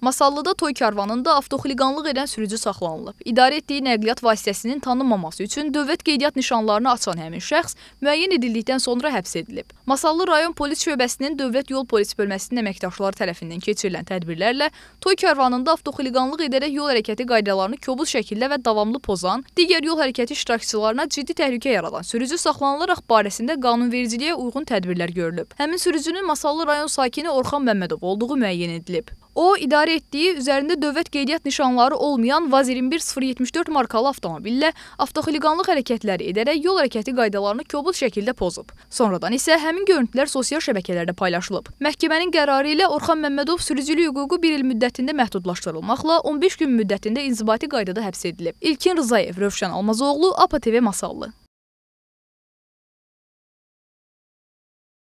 Masallıda toy karvanında avtoxuliqanlıq edən sürücü saxlanılıb. İdarə etdiyi nəqliyyat vasitəsinin tanınmaması üçün dövlət qeydiyyat nişanlarını açan həmin şəxs müəyyən edildikdən sonra həbs edilib. Masallı rayon polis şöbəsinin dövlət yol polis bölməsinin əməkdaşları tərəfindən keçirilən tədbirlərlə toy karvanında avtoxuliqanlıq edərək yol hərəkəti qaydalarını kobud şəkildə və davamlı pozan, digər yol hərəkəti iştirakçılarına ciddi təhlükə yaradan sürücü saxlanılaraq barəsində qanunvericiliyə uyğun tədbirlər görülüb. Həmin sürücünün Masallı rayon sakini Orxan Məmmədov olduğu müəyyən edilib. O, idarə etdiyi, üzərində dövlət qeydiyyat nişanları olmayan Vaz 21074 markalı avtomobillə avtoxiliqanlıq hərəkətləri edərək yol hərəkəti qaydalarını kobud şəkildə pozub. Sonradan isə həmin görüntülər sosial şəbəkələrdə paylaşılıb. Məhkəmənin qərarı ilə Orxan Məmmədov sürücülük hüququ 1 il müddətində məhdudlaşdırılmaqla 15 gün müddətində inzibati qaydada həbs edilib. İlkin Rzayev, Rövşən Almazoğlu, APA TV Masallı.